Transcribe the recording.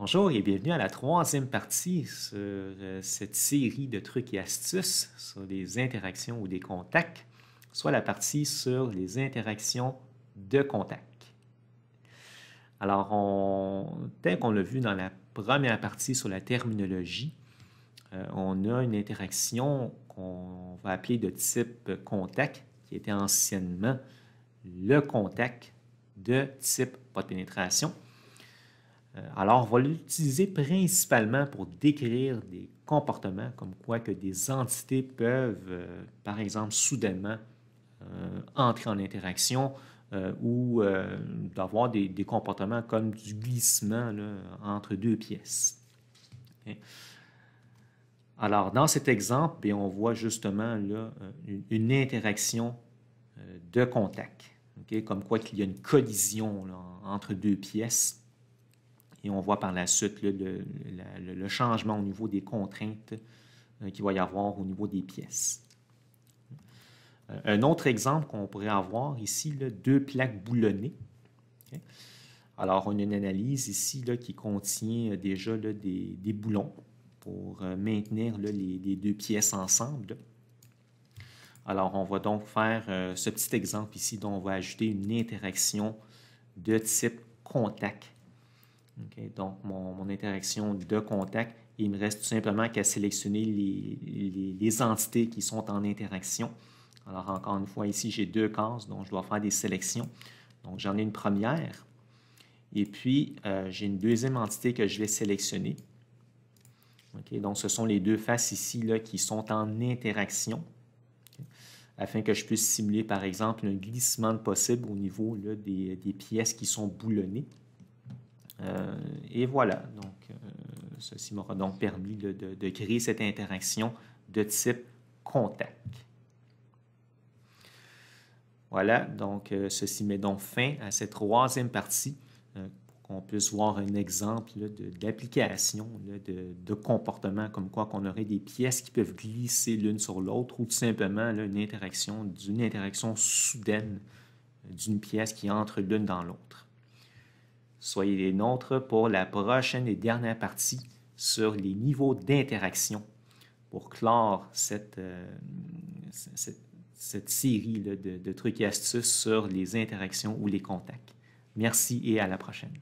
Bonjour et bienvenue à la troisième partie sur euh, cette série de trucs et astuces sur les interactions ou des contacts, soit la partie sur les interactions de contact. Alors, on, tel qu'on l'a vu dans la première partie sur la terminologie, euh, on a une interaction qu'on va appeler de type contact, qui était anciennement le contact de type pas de pénétration euh, alors, on va l'utiliser principalement pour décrire des comportements comme quoi que des entités peuvent, euh, par exemple, soudainement euh, entrer en interaction ou d'avoir des, comportements comme du glissement entre deux pièces. Hein? Alors, dans cet exemple, on voit justement une, interaction de contact, comme quoi qu'il y a une collision entre deux pièces et on voit par la suite le, changement au niveau des contraintes euh, qu'il va y avoir au niveau des pièces. Euh, un autre exemple qu'on pourrait avoir ici, deux plaques boulonnées. Alors, on a une analyse ici là, qui contient euh, déjà des, des, boulons pour maintenir les, les, deux pièces ensemble. Alors, on va donc faire ce petit exemple ici dont on va ajouter une interaction de type contact donc, mon, interaction de contact, il me reste tout simplement qu'à sélectionner les, entités qui sont en interaction. Alors, encore une fois, ici, j'ai deux cases, donc je dois faire des sélections. Donc, j'en ai une première. Et puis, euh, j'ai une deuxième entité que je vais sélectionner. donc, ce sont les deux faces ici là, qui sont en interaction afin que je puisse simuler, par exemple, un glissement possible au niveau des pièces qui sont boulonnées. Euh, et voilà, donc euh, ceci m'aura donc permis de, créer cette interaction de type contact. Voilà, donc euh, ceci met donc fin à cette troisième partie pour qu'on puisse voir un exemple d'application de, comportement comme quoi qu'on aurait des pièces qui peuvent glisser l'une sur l'autre ou tout simplement une interaction d'une interaction soudaine d'une pièce qui entre l'une dans l'autre. Soyez les nôtres pour la prochaine et dernière partie sur les niveaux d'interaction pour clore cette, euh, série de, de trucs et astuces sur les interactions ou les contacts. Merci et à la prochaine.